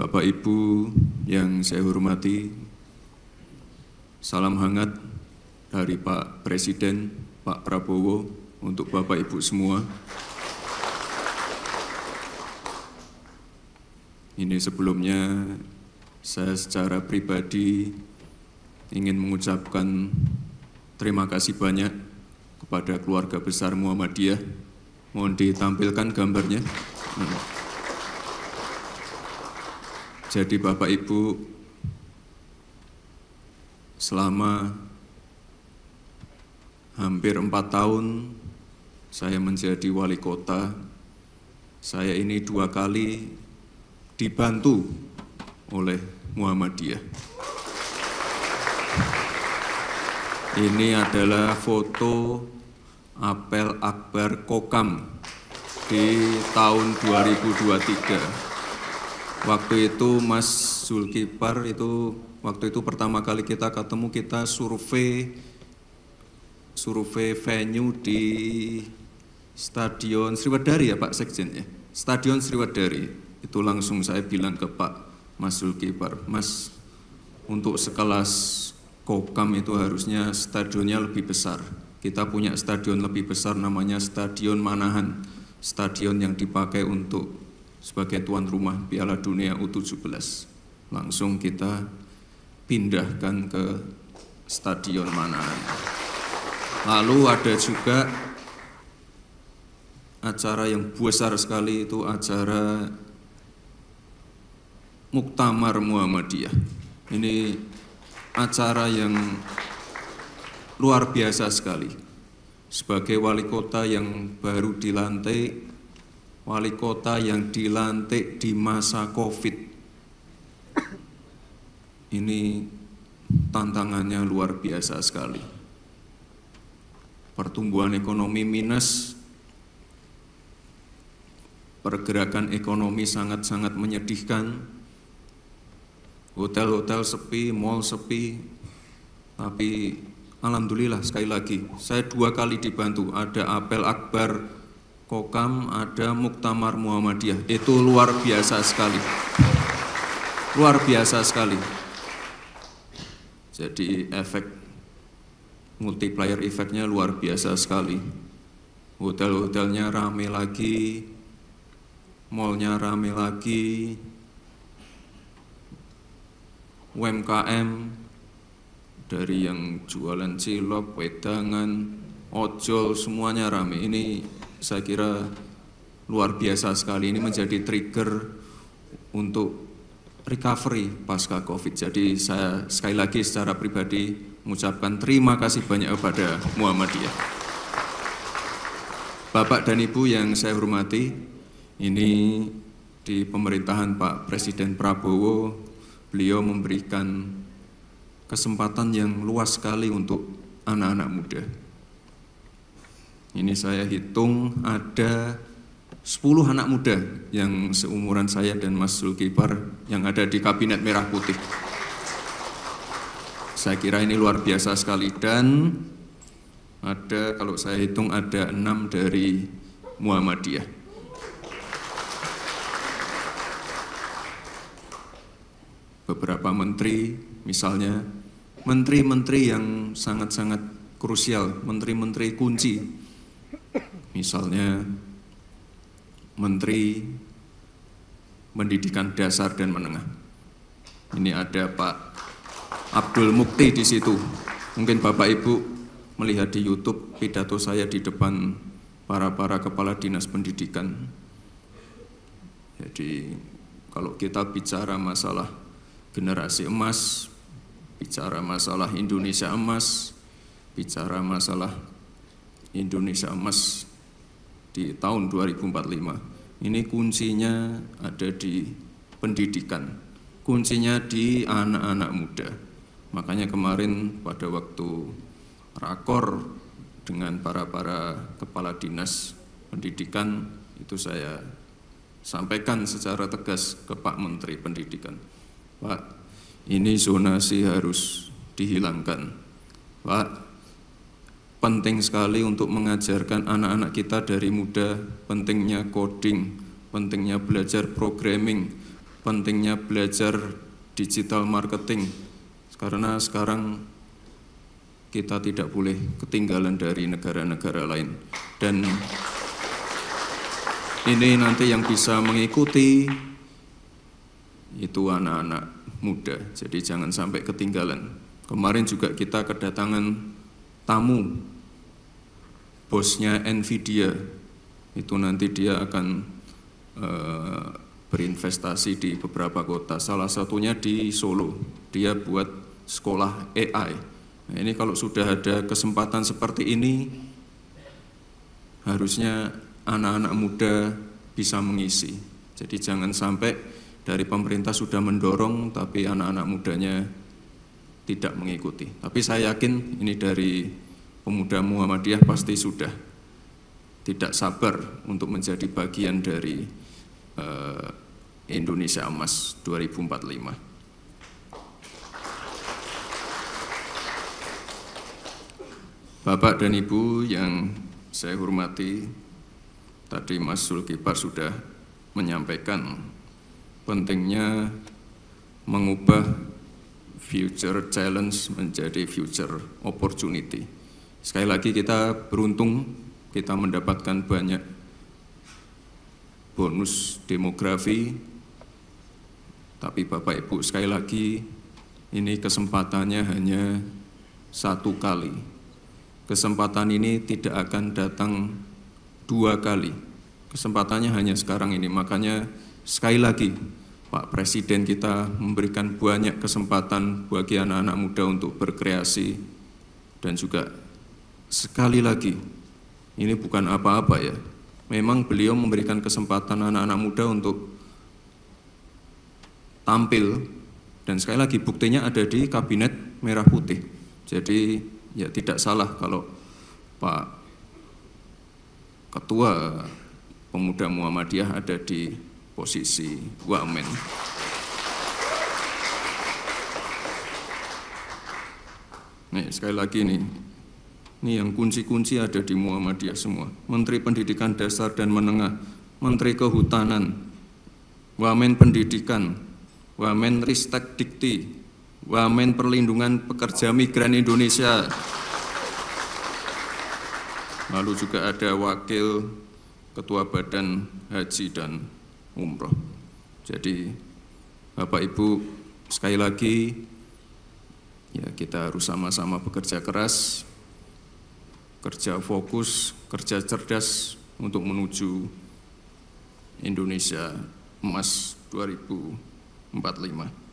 Bapak Ibu yang saya hormati, salam hangat dari Pak Presiden, Pak Prabowo, untuk Bapak Ibu semua. Ini sebelumnya saya secara pribadi ingin mengucapkan terima kasih banyak kepada keluarga besar Muhammadiyah. Mohon ditampilkan gambarnya. Hmm. Jadi Bapak Ibu selama hampir empat tahun saya menjadi wali kota, saya ini dua kali dibantu oleh Muhammadiyah. Ini adalah foto apel akbar kokam di tahun 2023. Waktu itu Mas Zulkifar itu waktu itu pertama kali kita ketemu kita survei survei venue di Stadion Sriwedari ya Pak Sekjen ya. Stadion Sriwedari. Itu langsung saya bilang ke Pak Mas Zulkifar, Mas untuk sekelas Kokam itu harusnya stadionnya lebih besar. Kita punya stadion lebih besar namanya Stadion Manahan. Stadion yang dipakai untuk sebagai tuan rumah Piala Dunia U17. Langsung kita pindahkan ke stadion mana. Lalu ada juga acara yang besar sekali itu acara Muktamar Muhammadiyah. Ini acara yang luar biasa sekali. Sebagai wali kota yang baru dilantik, wali kota yang dilantik di masa COVID. Ini tantangannya luar biasa sekali. Pertumbuhan ekonomi minus, pergerakan ekonomi sangat-sangat menyedihkan, hotel-hotel sepi, mall sepi, tapi alhamdulillah sekali lagi, saya dua kali dibantu, ada apel akbar, Kokam ada Muktamar Muhammadiyah. Itu luar biasa sekali. Luar biasa sekali. Jadi efek multiplier efeknya luar biasa sekali. Hotel-hotelnya rame lagi, mallnya rame lagi, UMKM dari yang jualan cilok, wedangan, ojol semuanya rame. Ini saya kira luar biasa sekali ini menjadi trigger untuk recovery pasca COVID. Jadi saya sekali lagi secara pribadi mengucapkan terima kasih banyak kepada Muhammadiyah. Bapak dan Ibu yang saya hormati, ini di pemerintahan Pak Presiden Prabowo, beliau memberikan kesempatan yang luas sekali untuk anak-anak muda. Ini saya hitung ada 10 anak muda yang seumuran saya dan Mas Zulkifar yang ada di Kabinet Merah Putih. Saya kira ini luar biasa sekali dan ada kalau saya hitung ada enam dari Muhammadiyah. Beberapa menteri misalnya menteri-menteri yang sangat-sangat krusial, menteri-menteri kunci Misalnya Menteri Pendidikan Dasar dan Menengah. Ini ada Pak Abdul Mukti di situ. Mungkin Bapak Ibu melihat di YouTube pidato saya di depan para-para kepala dinas pendidikan. Jadi kalau kita bicara masalah generasi emas, bicara masalah Indonesia emas, bicara masalah Indonesia emas di tahun 2045 ini kuncinya ada di pendidikan kuncinya di anak-anak muda makanya kemarin pada waktu rakor dengan para-para kepala dinas pendidikan itu saya sampaikan secara tegas ke Pak Menteri Pendidikan Pak ini zonasi harus dihilangkan Pak penting sekali untuk mengajarkan anak-anak kita dari muda pentingnya coding, pentingnya belajar programming, pentingnya belajar digital marketing. Karena sekarang kita tidak boleh ketinggalan dari negara-negara lain. Dan ini nanti yang bisa mengikuti itu anak-anak muda. Jadi jangan sampai ketinggalan. Kemarin juga kita kedatangan tamu bosnya Nvidia itu nanti dia akan e, berinvestasi di beberapa kota salah satunya di Solo dia buat sekolah AI nah, ini kalau sudah ada kesempatan seperti ini harusnya anak-anak muda bisa mengisi jadi jangan sampai dari pemerintah sudah mendorong tapi anak-anak mudanya tidak mengikuti. Tapi saya yakin ini dari pemuda Muhammadiyah pasti sudah tidak sabar untuk menjadi bagian dari uh, Indonesia Emas 2045. Bapak dan Ibu yang saya hormati, tadi Mas Zulkifar sudah menyampaikan pentingnya mengubah future challenge menjadi future opportunity. Sekali lagi kita beruntung kita mendapatkan banyak bonus demografi, tapi Bapak Ibu sekali lagi ini kesempatannya hanya satu kali. Kesempatan ini tidak akan datang dua kali. Kesempatannya hanya sekarang ini, makanya sekali lagi Pak Presiden kita memberikan banyak kesempatan bagi anak-anak muda untuk berkreasi dan juga sekali lagi ini bukan apa-apa ya. Memang beliau memberikan kesempatan anak-anak muda untuk tampil dan sekali lagi buktinya ada di kabinet merah putih. Jadi ya tidak salah kalau Pak Ketua Pemuda Muhammadiyah ada di posisi wamen. Nih, sekali lagi nih, ini yang kunci-kunci ada di Muhammadiyah semua. Menteri Pendidikan Dasar dan Menengah, Menteri Kehutanan, Wamen Pendidikan, Wamen Ristek Dikti, Wamen Perlindungan Pekerja Migran Indonesia. Lalu juga ada Wakil Ketua Badan Haji dan umroh. Jadi Bapak Ibu sekali lagi ya kita harus sama-sama bekerja keras, kerja fokus, kerja cerdas untuk menuju Indonesia emas 2045.